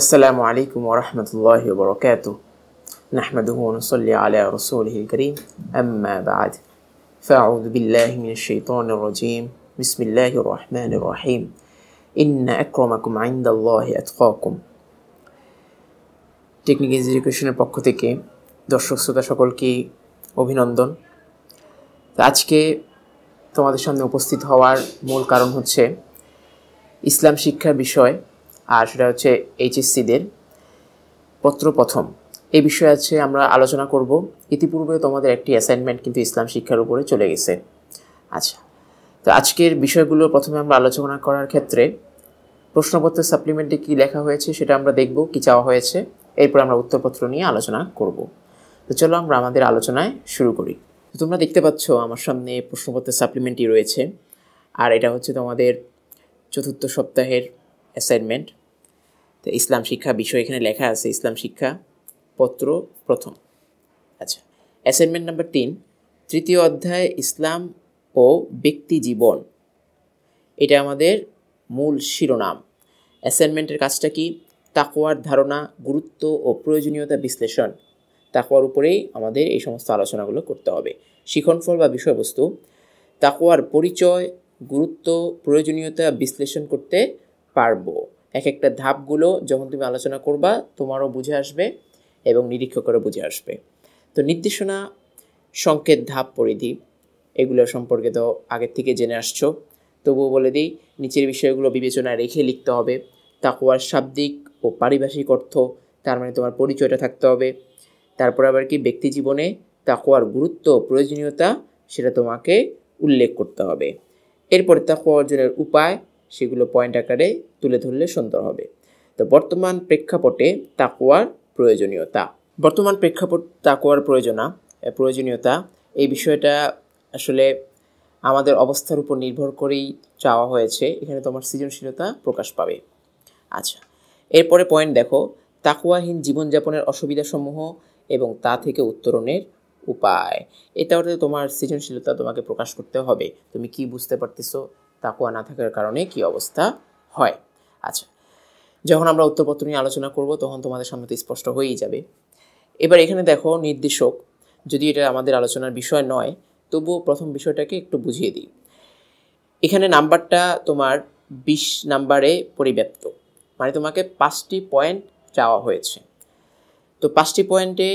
আসসালামু আলাইকুম ওরহমতুল্লাহ বরকাত نحمده ونصلي على رسوله الكريم أما بعد فأعوذ بالله من الشيطان الرجيم بسم الله الرحمن الرحيم إن أكرمكم عند الله أتقاكم টেকনিক এডুকেশনের পক্ষ থেকে দর্শক শ্রোতা সকলকে অভিনন্দন আজকে তোমাদের সামনে উপস্থিত হওয়ার মূল কারণ হচ্ছে ইসলাম শিক্ষা বিষয় আর সেটা হচ্ছে এইচএসসিদের পত্র প্রথম এই বিষয়ে আছে আমরা আলোচনা করব ইতিপূর্বে তোমাদের একটি অ্যাসাইনমেন্ট কিন্তু ইসলাম শিক্ষার উপরে চলে গেছে আচ্ছা তো আজকের বিষয়গুলো প্রথমে আমরা আলোচনা করার ক্ষেত্রে প্রশ্নপত্র সাপ্লিমেন্টে কি লেখা হয়েছে সেটা আমরা দেখব কি চাওয়া হয়েছে এরপর আমরা উত্তরপত্র নিয়ে আলোচনা করব তো চলো আমরা আমাদের আলোচনায় শুরু করি তো তোমরা দেখতে পাচ্ছ আমার সামনে প্রশ্নপত্রের সাপ্লিমেন্টই রয়েছে আর এটা হচ্ছে তোমাদের চতুর্থ সপ্তাহের অ্যাসাইনমেন্ট তো ইসলাম শিক্ষা বিষয় এখানে লেখা আছে ইসলাম শিক্ষা পত্র প্রথম আচ্ছা অ্যাসাইনমেন্ট নাম্বার তিন তৃতীয় অধ্যায় ইসলাম ও ব্যক্তি জীবন এটা আমাদের মূল শিরোনাম অ্যাসাইনমেন্টের কাজটা কি তাকোয়ার ধারণা গুরুত্ব ও প্রয়োজনীয়তা বিশ্লেষণ তাকোয়ার উপরেই আমাদের এই সমস্ত আলোচনাগুলো করতে হবে শিখনফল বা বিষয়বস্তু তাকোয়ার পরিচয় গুরুত্ব প্রয়োজনীয়তা বিশ্লেষণ করতে পারবো এক একটা ধাপগুলো যখন তুমি আলোচনা করবা তোমারও বুঝে আসবে এবং নিরীক্ষকেরও বুঝে আসবে তো নির্দেশনা সংকেত ধাপ পরিধি এগুলো সম্পর্কে তো আগের থেকে জেনে আসছো তবুও বলে দিই নিচের বিষয়গুলো বিবেচনায় রেখে লিখতে হবে তাকুয়ার শাব্দিক ও পারিভাষিক অর্থ তার মানে তোমার পরিচয়টা থাকতে হবে তারপর আবার কি ব্যক্তি জীবনে তাকুয়ার গুরুত্ব প্রয়োজনীয়তা সেটা তোমাকে উল্লেখ করতে হবে এরপর তাকুয়া অর্জনের উপায় সেগুলো পয়েন্ট আকারে তুলে ধরলে সুন্দর হবে তো বর্তমান প্রেক্ষাপটে তাকোয়ার প্রয়োজনীয়তা বর্তমান প্রেক্ষাপট তাকোয়ার প্রয়োজনা প্রয়োজনীয়তা এই বিষয়টা আসলে আমাদের অবস্থার উপর নির্ভর করেই চাওয়া হয়েছে এখানে তোমার সৃজনশীলতা প্রকাশ পাবে আচ্ছা এরপরে পয়েন্ট দেখো তাকুয়াহীন জীবনযাপনের অসুবিধাসমূহ এবং তা থেকে উত্তরণের উপায় এটা তোমার সৃজনশীলতা তোমাকে প্রকাশ করতে হবে তুমি কি বুঝতে পারতেছো তাকুয়া না থাকার কারণে কি অবস্থা হয় আচ্ছা যখন আমরা উত্তরপত্র নিয়ে আলোচনা করব তখন তোমাদের সামনে তো স্পষ্ট হয়েই যাবে এবার এখানে দেখো নির্দেশক যদি এটা আমাদের আলোচনার বিষয় নয় তবুও প্রথম বিষয়টাকে একটু বুঝিয়ে দিই এখানে নাম্বারটা তোমার বিশ নাম্বারে পরিব্যাপ্ত মানে তোমাকে পাঁচটি পয়েন্ট চাওয়া হয়েছে তো পাঁচটি পয়েন্টে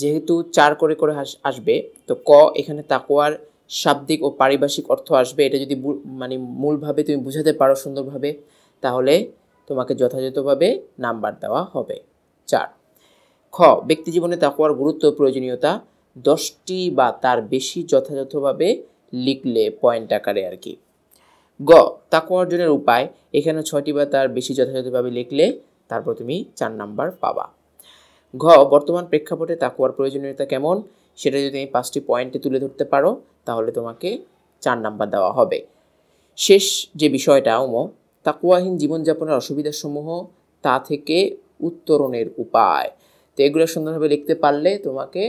যেহেতু চার করে করে আসবে তো ক এখানে তাকোয়ার শাব্দিক ও পারিভাষিক অর্থ আসবে এটা যদি মানে মূলভাবে তুমি বুঝাতে পারো সুন্দরভাবে তাহলে তোমাকে যথাযথভাবে নাম্বার দেওয়া হবে চার খ ব্যক্তি জীবনে তাকুয়ার গুরুত্ব প্রয়োজনীয়তা দশটি বা তার বেশি যথাযথভাবে লিখলে পয়েন্ট আকারে আর কি গ তাকুয়া অর্জনের উপায় এখানে ছয়টি বা তার বেশি যথাযথভাবে লিখলে তারপর তুমি চার নাম্বার পাবা ঘ বর্তমান প্রেক্ষাপটে তাকুয়ার প্রয়োজনীয়তা কেমন সেটা যদি তুমি পাঁচটি পয়েন্টে তুলে ধরতে পারো তাহলে তোমাকে চার নাম্বার দেওয়া হবে শেষ যে বিষয়টা ওমো তাকুয়াহীন জীবনযাপনের অসুবিধাসমূহ তা থেকে উত্তরণের উপায় তো এগুলো সুন্দরভাবে লিখতে পারলে তোমাকে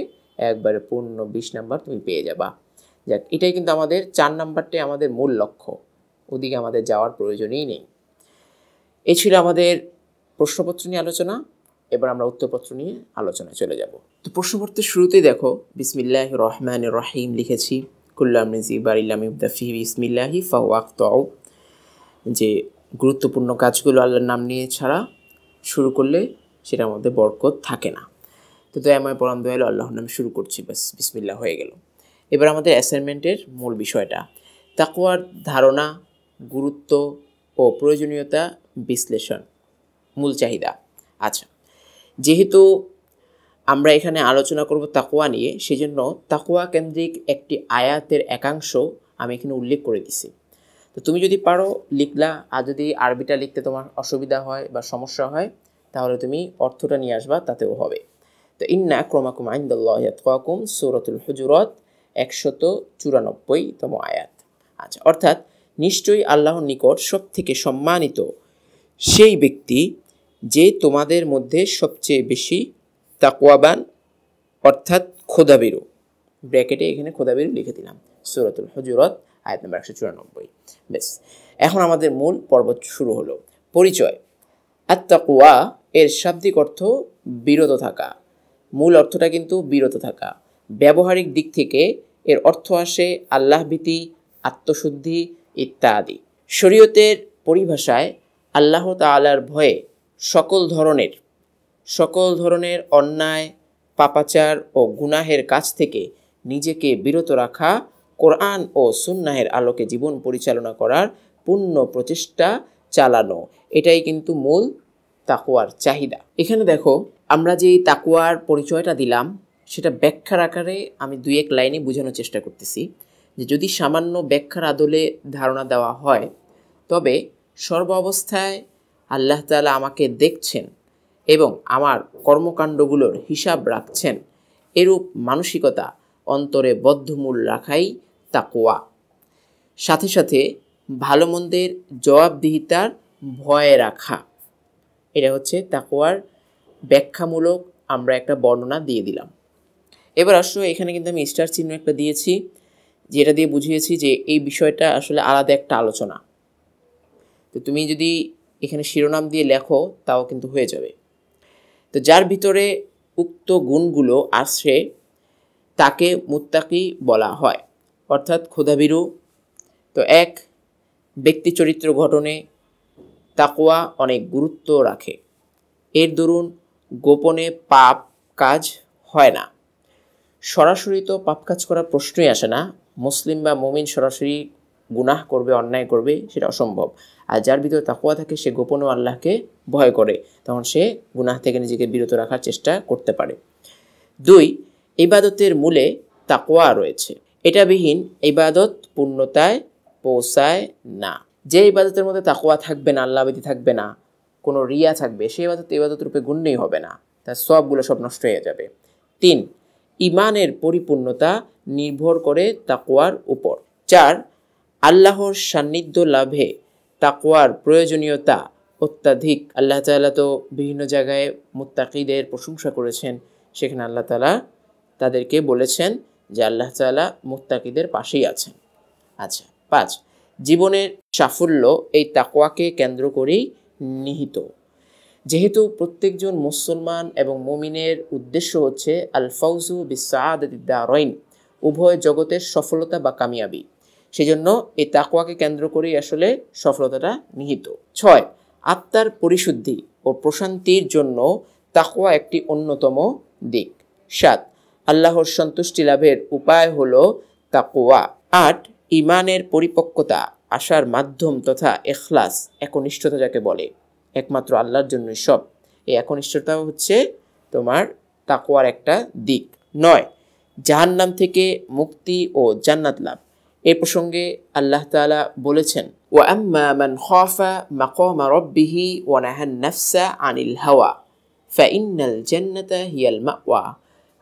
একবারে পূর্ণ বিশ নাম্বার তুমি পেয়ে যাবা যাক এটাই কিন্তু আমাদের চার নাম্বারটাই আমাদের মূল লক্ষ্য ওদিকে আমাদের যাওয়ার প্রয়োজনই নেই এ ছিল আমাদের প্রশ্নপত্র নিয়ে আলোচনা এবার আমরা উত্তরপত্র নিয়ে আলোচনায় চলে যাব তো প্রশ্নপত্রের শুরুতেই দেখো বিসমিল্লাহ রহমান রহিম লিখেছি কুল্লাম জিবার ইলাম ইবদাফি বিসমিল্লাহি ফাওয়াক্তাও যে গুরুত্বপূর্ণ কাজগুলো আল্লাহর নাম নিয়ে ছাড়া শুরু করলে সেটার মধ্যে বরকত থাকে না তো এমআই পরম দয়াল আল্লাহর নামে শুরু করছি ব্যাস বিসমিল্লা হয়ে গেল এবার আমাদের অ্যাসাইনমেন্টের মূল বিষয়টা তাকুয়ার ধারণা গুরুত্ব ও প্রয়োজনীয়তা বিশ্লেষণ মূল চাহিদা আচ্ছা যেহেতু আমরা এখানে আলোচনা করব তাকুয়া নিয়ে সেজন্য তাকুয়া কেন্দ্রিক একটি আয়াতের একাংশ আমি এখানে উল্লেখ করে দিছি তো তুমি যদি পারো লিখলা আর যদি আরবিটা লিখতে তোমার অসুবিধা হয় বা সমস্যা হয় তাহলে তুমি অর্থটা নিয়ে আসবা তাতেও হবে তো ইন্না ক্রমাকুম আইন্দাল্লাহকুম সৌরতুল হুজুরত একশত চুরানব্বইতম আয়াত আচ্ছা অর্থাৎ নিশ্চয়ই আল্লাহর নিকট সব থেকে সম্মানিত সেই ব্যক্তি যে তোমাদের মধ্যে সবচেয়ে বেশি তাকুয়াবান অর্থাৎ খোদাবিরু ব্র্যাকেটে এখানে খোদাবিরু লিখে দিলাম সুরতুল হজুরত আয়াত নম্বর একশো চুরানব্বই বেশ এখন আমাদের মূল পর্ব শুরু হলো পরিচয় আত্মাকুয়া এর শাব্দিক অর্থ বিরত থাকা মূল অর্থটা কিন্তু বিরত থাকা ব্যবহারিক দিক থেকে এর অর্থ আসে আল্লাহভীতি আত্মশুদ্ধি ইত্যাদি শরীয়তের পরিভাষায় আল্লাহ তালার ভয়ে সকল ধরনের সকল ধরনের অন্যায় পাপাচার ও গুনাহের কাছ থেকে নিজেকে বিরত রাখা কোরআন ও সুন্নাহের আলোকে জীবন পরিচালনা করার পূর্ণ প্রচেষ্টা চালানো এটাই কিন্তু মূল তাকুয়ার চাহিদা এখানে দেখো আমরা যে তাকুয়ার পরিচয়টা দিলাম সেটা ব্যাখ্যার আকারে আমি দুই এক লাইনে বোঝানোর চেষ্টা করতেছি যে যদি সামান্য ব্যাখ্যার আদলে ধারণা দেওয়া হয় তবে সর্ব অবস্থায় আল্লাহ তালা আমাকে দেখছেন এবং আমার কর্মকাণ্ডগুলোর হিসাব রাখছেন এরূপ মানসিকতা অন্তরে বদ্ধমূল রাখাই তাকোয়া সাথে সাথে ভালো মন্দের জবাবদিহিতার ভয়ে রাখা এটা হচ্ছে তাকোয়ার ব্যাখ্যামূলক আমরা একটা বর্ণনা দিয়ে দিলাম এবার আসলে এখানে কিন্তু আমি স্টার চিহ্ন একটা দিয়েছি যেটা দিয়ে বুঝিয়েছি যে এই বিষয়টা আসলে আলাদা একটা আলোচনা তো তুমি যদি এখানে শিরোনাম দিয়ে লেখো তাও কিন্তু হয়ে যাবে তো যার ভিতরে উক্ত গুণগুলো আসে তাকে মুত্তাকি বলা হয় অর্থাৎ ক্ষুধাবিরু তো এক ব্যক্তি চরিত্র গঠনে তাকোয়া অনেক গুরুত্ব রাখে এর দরুন গোপনে পাপ কাজ হয় না সরাসরি তো পাপ কাজ করার প্রশ্নই আসে না মুসলিম বা মমিন সরাসরি গুনাহ করবে অন্যায় করবে সেটা অসম্ভব আর যার ভিতরে তাকুয়া থাকে সে গোপনও আল্লাহকে ভয় করে তখন সে গুনাহ থেকে নিজেকে বিরত রাখার চেষ্টা করতে পারে দুই ইবাদতের মূলে তাকোয়া রয়েছে এটা বিহীন ইবাদত পূর্ণতায় পৌঁছায় না যে ইবাদতের মধ্যে তাকোয়া থাকবে না আল্লাহবিধি থাকবে না কোনো রিয়া থাকবে সেই ইবাদত ইবাদত রূপে গুণ্যই হবে না তার সবগুলো সব নষ্ট হয়ে যাবে তিন ইমানের পরিপূর্ণতা নির্ভর করে তাকোয়ার উপর চার আল্লাহর সান্নিধ্য লাভে তাকুয়ার প্রয়োজনীয়তা অত্যাধিক আল্লাহ তালা তো বিভিন্ন জায়গায় মুত্তাকিদের প্রশংসা করেছেন সেখানে আল্লাহ তালা তাদেরকে বলেছেন যে আল্লাহ তালা মুত্তাকিদের পাশেই আছেন আচ্ছা পাঁচ জীবনের সাফল্য এই তাকোয়াকে কেন্দ্র করেই নিহিত যেহেতু প্রত্যেকজন মুসলমান এবং মমিনের উদ্দেশ্য হচ্ছে আলফাউজু ফাউজু বিসাদ উভয় জগতের সফলতা বা কামিয়াবি সেজন্য এই তাকুয়াকে কেন্দ্র করেই আসলে সফলতাটা নিহিত ছয় আত্মার পরিশুদ্ধি ও প্রশান্তির জন্য তাকুয়া একটি অন্যতম দিক সাত আল্লাহর সন্তুষ্টি লাভের উপায় হল তাকোয়া আট ইমানের পরিপক্কতা আসার মাধ্যম তথা এখলাস একনিষ্ঠতা যাকে বলে একমাত্র আল্লাহর জন্যই সব এই একনিষ্ঠতা হচ্ছে তোমার তাকোয়ার একটা দিক নয় জাহান্নাম থেকে মুক্তি ও জান্নাত লাভ এ প্রসঙ্গে আল্লাহ তালা বলেছেন ও মান খফা মাকমা রব্বিহি ওয়ানাহান নাফসা আনিল হাওয়া ফাইন্নাল জান্নাতা হিয়াল মাওয়া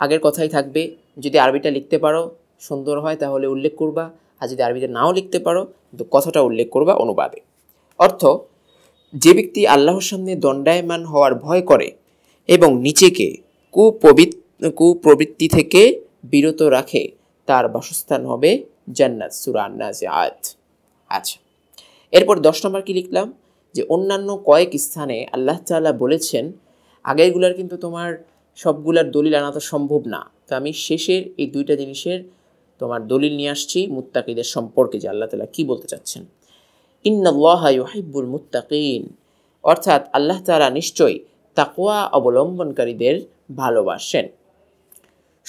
আগের কথাই থাকবে যদি আরবিটা লিখতে পারো সুন্দর হয় তাহলে উল্লেখ করবা আর যদি আরবিতে নাও লিখতে পারো কিন্তু কথাটা উল্লেখ করবা অনুবাদে অর্থ যে ব্যক্তি আল্লাহর সামনে দণ্ডায়মান হওয়ার ভয় করে এবং নিজেকে কুপবিত কুপ্রবৃত্তি থেকে বিরত রাখে তার বাসস্থান হবে জান্নাত সুরান নাজিআত আচ্ছা এরপর দশ নম্বর কি লিখলাম যে অন্যান্য কয়েক স্থানে আল্লাহ তালা বলেছেন আগেরগুলার কিন্তু তোমার সবগুলার দলিল আনা তো সম্ভব না তো আমি শেষের এই দুইটা জিনিসের তোমার দলিল নিয়ে আসছি মুত্তাকিদের সম্পর্কে যে আল্লাহ তালা কী বলতে চাচ্ছেন ইন্নাল্লাহ মুত্তাকিন অর্থাৎ আল্লাহ তালা নিশ্চয়ই তাকোয়া অবলম্বনকারীদের ভালোবাসেন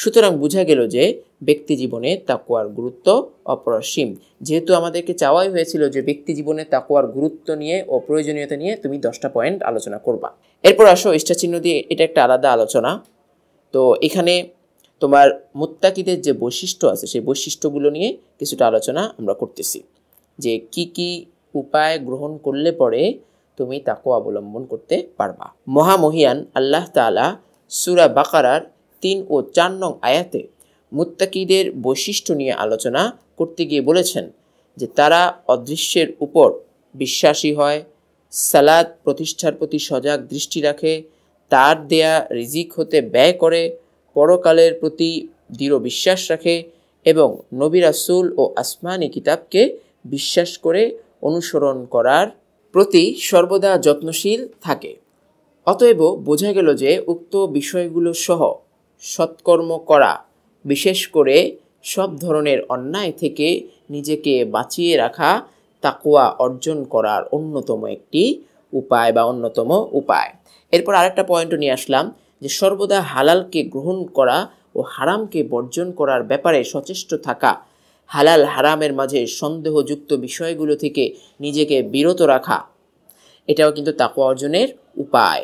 সুতরাং বোঝা গেল যে ব্যক্তি জীবনে তাকুয়ার গুরুত্ব অপরসীম যেহেতু আমাদেরকে চাওয়াই হয়েছিল যে ব্যক্তি জীবনে তাকুয়ার গুরুত্ব নিয়ে ও প্রয়োজনীয়তা নিয়ে তুমি দশটা পয়েন্ট আলোচনা করবা এরপর আসো ইষ্টাচিহ্ন দিয়ে এটা একটা আলাদা আলোচনা তো এখানে তোমার মুত্তাকিদের যে বৈশিষ্ট্য আছে সেই বৈশিষ্ট্যগুলো নিয়ে কিছুটা আলোচনা আমরা করতেছি যে কি কি উপায় গ্রহণ করলে পরে তুমি তাকে অবলম্বন করতে পারবা মহামহিয়ান আল্লাহ তালা সুরা বাকারার তিন ও চার নং আয়াতে মুত্তাকিদের বৈশিষ্ট্য নিয়ে আলোচনা করতে গিয়ে বলেছেন যে তারা অদৃশ্যের উপর বিশ্বাসী হয় সালাদ প্রতিষ্ঠার প্রতি সজাগ দৃষ্টি রাখে তার দেয়া রিজিক হতে ব্যয় করে পরকালের প্রতি দৃঢ় বিশ্বাস রাখে এবং নবী রাসুল ও আসমানি কিতাবকে বিশ্বাস করে অনুসরণ করার প্রতি সর্বদা যত্নশীল থাকে অতএব বোঝা গেল যে উক্ত বিষয়গুলো সহ সৎকর্ম করা বিশেষ করে সব ধরনের অন্যায় থেকে নিজেকে বাঁচিয়ে রাখা তাকুয়া অর্জন করার অন্যতম একটি উপায় বা অন্যতম উপায় এরপর আরেকটা পয়েন্ট নিয়ে আসলাম যে সর্বদা হালালকে গ্রহণ করা ও হারামকে বর্জন করার ব্যাপারে সচেষ্ট থাকা হালাল হারামের মাঝে সন্দেহযুক্ত বিষয়গুলো থেকে নিজেকে বিরত রাখা এটাও কিন্তু তাকুয়া অর্জনের উপায়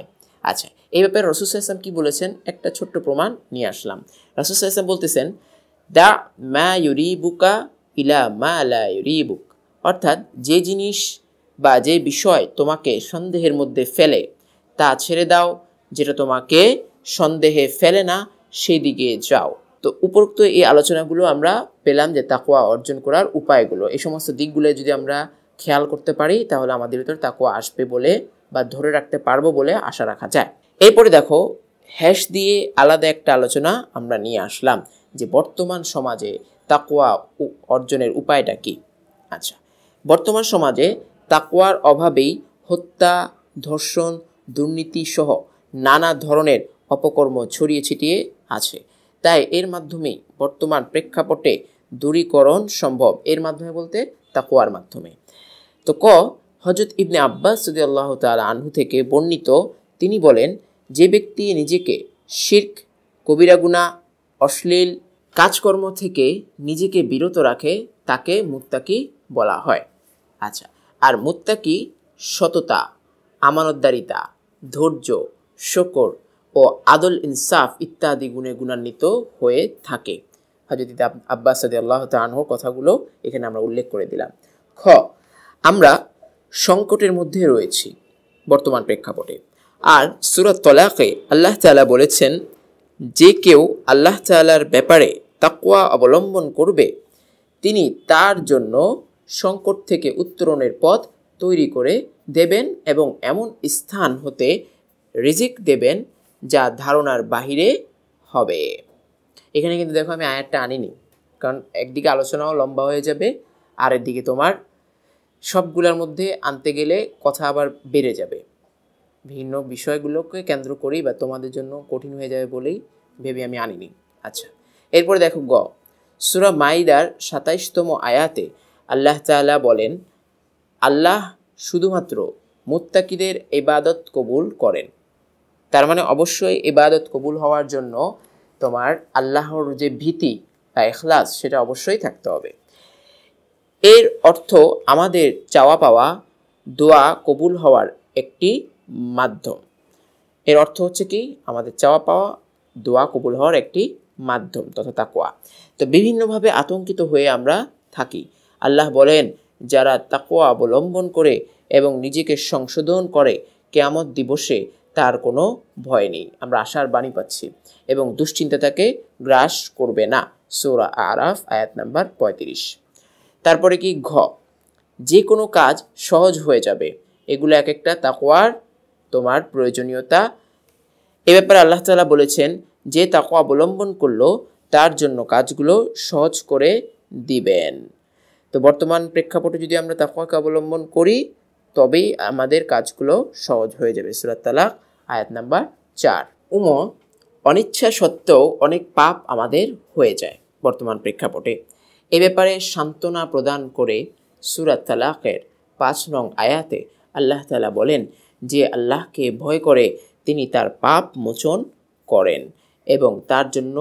আচ্ছা এই ব্যাপারে রসুসাহসাম কি বলেছেন একটা ছোট্ট প্রমাণ নিয়ে আসলাম রসুসাহসাম বলতেছেন দা মা বুকা ইলা মা লা বুক অর্থাৎ যে জিনিস বা যে বিষয় তোমাকে সন্দেহের মধ্যে ফেলে তা ছেড়ে দাও যেটা তোমাকে সন্দেহে ফেলে না সেদিকে যাও তো উপরোক্ত এই আলোচনাগুলো আমরা পেলাম যে তাকোয়া অর্জন করার উপায়গুলো এই সমস্ত দিকগুলো যদি আমরা খেয়াল করতে পারি তাহলে আমাদের ভিতরে তাকোয়া আসবে বলে বা ধরে রাখতে পারবো বলে আশা রাখা যায় এরপরে দেখো হ্যাশ দিয়ে আলাদা একটা আলোচনা আমরা নিয়ে আসলাম যে বর্তমান সমাজে তাকোয়া অর্জনের উপায়টা কি আচ্ছা বর্তমান সমাজে তাকোয়ার অভাবেই হত্যা ধর্ষণ দুর্নীতি সহ নানা ধরনের অপকর্ম ছড়িয়ে ছিটিয়ে আছে তাই এর মাধ্যমে বর্তমান প্রেক্ষাপটে দূরীকরণ সম্ভব এর মাধ্যমে বলতে তাকোয়ার মাধ্যমে তো ক হজরত ইবনে আব্বাস সদি আল্লাহ তাল আনহু থেকে বর্ণিত তিনি বলেন যে ব্যক্তি নিজেকে শির্ক কবিরাগুনা অশ্লীল কাজকর্ম থেকে নিজেকে বিরত রাখে তাকে মুত্তাকি বলা হয় আচ্ছা আর মুত্তাকি সততা আমানতদারিতা ধৈর্য শকর ও আদল ইনসাফ ইত্যাদি গুণে গুণান্বিত হয়ে থাকে হজরত আব্বাস সদি আল্লাহ আনহুর কথাগুলো এখানে আমরা উল্লেখ করে দিলাম খ আমরা সংকটের মধ্যে রয়েছি বর্তমান প্রেক্ষাপটে আর সুরাত তলাকে আল্লাহ তালা বলেছেন যে কেউ আল্লাহ তালার ব্যাপারে তাকুয়া অবলম্বন করবে তিনি তার জন্য সংকট থেকে উত্তরণের পথ তৈরি করে দেবেন এবং এমন স্থান হতে রিজিক দেবেন যা ধারণার বাহিরে হবে এখানে কিন্তু দেখো আমি আয়ারটা আনিনি কারণ একদিকে আলোচনাও লম্বা হয়ে যাবে আর এদিকে তোমার সবগুলোর মধ্যে আনতে গেলে কথা আবার বেড়ে যাবে ভিন্ন বিষয়গুলোকে কেন্দ্র করেই বা তোমাদের জন্য কঠিন হয়ে যাবে বলেই ভেবে আমি আনিনি আচ্ছা এরপরে দেখো গ সুরা মাইদার সাতাইশতম আয়াতে আল্লাহ তালা বলেন আল্লাহ শুধুমাত্র মুত্তাকিদের এবাদত কবুল করেন তার মানে অবশ্যই এবাদত কবুল হওয়ার জন্য তোমার আল্লাহর যে ভীতি বা এখলাস সেটা অবশ্যই থাকতে হবে এর অর্থ আমাদের চাওয়া পাওয়া দোয়া কবুল হওয়ার একটি মাধ্যম এর অর্থ হচ্ছে কি আমাদের চাওয়া পাওয়া দোয়া কবুল হওয়ার একটি মাধ্যম তথা তাকোয়া তো বিভিন্নভাবে আতঙ্কিত হয়ে আমরা থাকি আল্লাহ বলেন যারা তাকোয়া অবলম্বন করে এবং নিজেকে সংশোধন করে কেয়ামত দিবসে তার কোনো ভয় নেই আমরা আশার বাণী পাচ্ছি এবং দুশ্চিন্তা তাকে গ্রাস করবে না সোরা আরাফ আয়াত নাম্বার পঁয়ত্রিশ তারপরে কি ঘ যে কোনো কাজ সহজ হয়ে যাবে এগুলো এক একটা তাকোয়ার তোমার প্রয়োজনীয়তা এ ব্যাপারে আল্লাহ তালা বলেছেন যে তাকোয়া অবলম্বন করলো তার জন্য কাজগুলো সহজ করে দিবেন তো বর্তমান প্রেক্ষাপটে যদি আমরা তাকোয়াকে অবলম্বন করি তবেই আমাদের কাজগুলো সহজ হয়ে যাবে সুরাত তালাক আয়াত নাম্বার চার উম অনিচ্ছা সত্ত্বেও অনেক পাপ আমাদের হয়ে যায় বর্তমান প্রেক্ষাপটে এ ব্যাপারে সান্ত্বনা প্রদান করে সুরাত তালাকের পাঁচ নং আয়াতে আল্লাহ তালা বলেন যে আল্লাহকে ভয় করে তিনি তার পাপ মোচন করেন এবং তার জন্য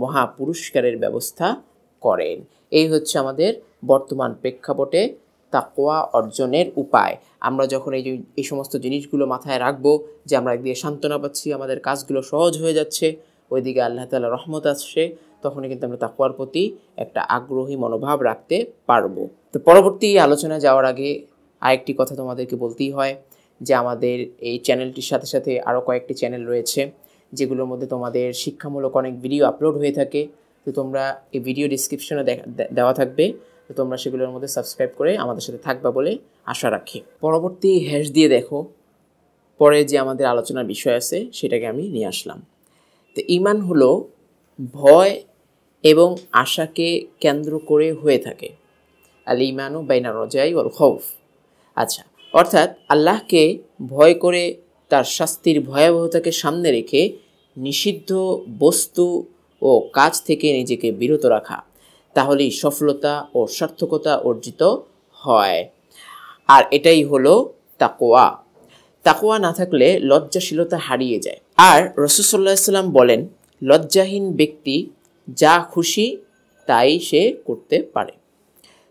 মহা পুরস্কারের ব্যবস্থা করেন এই হচ্ছে আমাদের বর্তমান প্রেক্ষাপটে তাকোয়া অর্জনের উপায় আমরা যখন এই এই সমস্ত জিনিসগুলো মাথায় রাখবো যে আমরা একদিকে সান্ত্বনা পাচ্ছি আমাদের কাজগুলো সহজ হয়ে যাচ্ছে ওইদিকে আল্লাহ তালা রহমত আসছে তখনই কিন্তু আমরা তাকুয়ার প্রতি একটা আগ্রহী মনোভাব রাখতে পারবো তো পরবর্তী আলোচনা যাওয়ার আগে আরেকটি কথা তোমাদেরকে বলতেই হয় যে আমাদের এই চ্যানেলটির সাথে সাথে আরও কয়েকটি চ্যানেল রয়েছে যেগুলোর মধ্যে তোমাদের শিক্ষামূলক অনেক ভিডিও আপলোড হয়ে থাকে তো তোমরা এই ভিডিও ডিসক্রিপশনে দেওয়া থাকবে তো তোমরা সেগুলোর মধ্যে সাবস্ক্রাইব করে আমাদের সাথে থাকবা বলে আশা রাখি পরবর্তী হ্যাশ দিয়ে দেখো পরে যে আমাদের আলোচনার বিষয় আছে সেটাকে আমি নিয়ে আসলাম তো ইমান হলো ভয় এবং আশাকে কেন্দ্র করে হয়ে থাকে আল ইমানু বাইনা রজাই ওয়াল খৌফ আচ্ছা অর্থাৎ আল্লাহকে ভয় করে তার শাস্তির ভয়াবহতাকে সামনে রেখে নিষিদ্ধ বস্তু ও কাজ থেকে নিজেকে বিরত রাখা তাহলেই সফলতা ও সার্থকতা অর্জিত হয় আর এটাই হলো তাকোয়া তাকোয়া না থাকলে লজ্জাশীলতা হারিয়ে যায় আর রসুসাল্লাহ সাল্লাম বলেন লজ্জাহীন ব্যক্তি যা খুশি তাই সে করতে পারে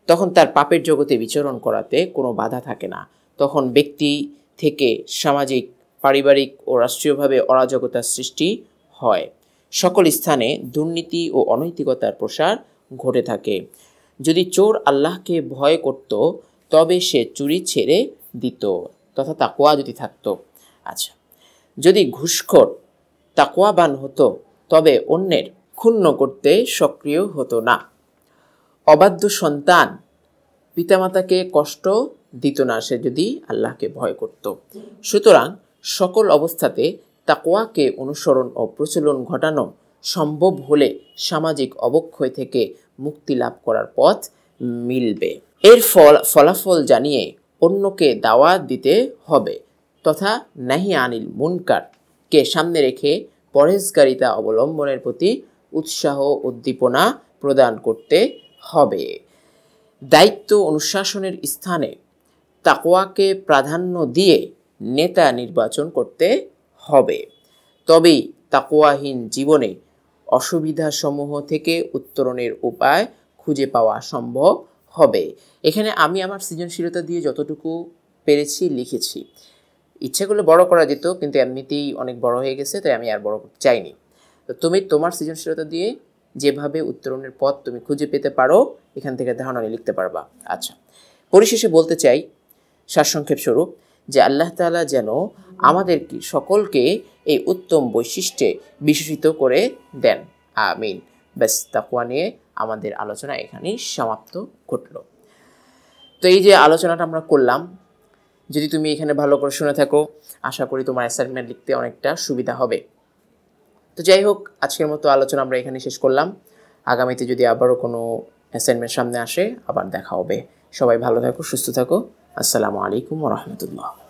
তখন তার পাপের জগতে বিচরণ করাতে কোনো বাধা থাকে না তখন ব্যক্তি থেকে সামাজিক পারিবারিক ও রাষ্ট্রীয়ভাবে অরাজকতার সৃষ্টি হয় সকল স্থানে দুর্নীতি ও অনৈতিকতার প্রসার ঘটে থাকে যদি চোর আল্লাহকে ভয় করত তবে সে চুরি ছেড়ে দিত তথা তাকোয়া যদি থাকত আচ্ছা যদি ঘুষখোর তাকোয়াবান হতো তবে অন্যের ক্ষুণ্ণ করতে সক্রিয় হতো না অবাধ্য সন্তান পিতামাতাকে কষ্ট দিত না সে যদি আল্লাহকে ভয় করত সুতরাং সকল অবস্থাতে তাকোয়াকে অনুসরণ ও প্রচলন ঘটানো সম্ভব হলে সামাজিক অবক্ষয় থেকে মুক্তি লাভ করার পথ মিলবে এর ফল ফলাফল জানিয়ে অন্যকে দাওয়া দিতে হবে তথা নাহি আনিল মুনকার কে সামনে রেখে পরেজগারিতা অবলম্বনের প্রতি উৎসাহ উদ্দীপনা প্রদান করতে হবে দায়িত্ব অনুশাসনের স্থানে তাকোয়াকে প্রাধান্য দিয়ে নেতা নির্বাচন করতে হবে তবেই তাকোয়াহীন জীবনে অসুবিধাসমূহ থেকে উত্তরণের উপায় খুঁজে পাওয়া সম্ভব হবে এখানে আমি আমার সৃজনশীলতা দিয়ে যতটুকু পেরেছি লিখেছি ইচ্ছেগুলো বড় করা যেত কিন্তু এমনিতেই অনেক বড় হয়ে গেছে তাই আমি আর বড় চাইনি তো তুমি তোমার সৃজনশীলতা দিয়ে যেভাবে উত্তরণের পথ তুমি খুঁজে পেতে পারো এখান থেকে ধারণা লিখতে পারবা আচ্ছা পরিশেষে বলতে চাই সারসংক্ষেপ স্বরূপ যে আল্লাহ তালা যেন আমাদেরকে সকলকে এই উত্তম বৈশিষ্ট্যে বিশেষিত করে দেন আমিন ব্যাস তাকুয়া নিয়ে আমাদের আলোচনা এখানেই সমাপ্ত ঘটল তো এই যে আলোচনাটা আমরা করলাম যদি তুমি এখানে ভালো করে শুনে থাকো আশা করি তোমার অ্যাসাইনমেন্ট লিখতে অনেকটা সুবিধা হবে তো যাই হোক আজকের মতো আলোচনা আমরা এখানে শেষ করলাম আগামীতে যদি আবারও কোনো অ্যাসাইনমেন্ট সামনে আসে আবার দেখা হবে সবাই ভালো থাকো সুস্থ থাকো আসসালামু আলাইকুম রহমতুল্লাহ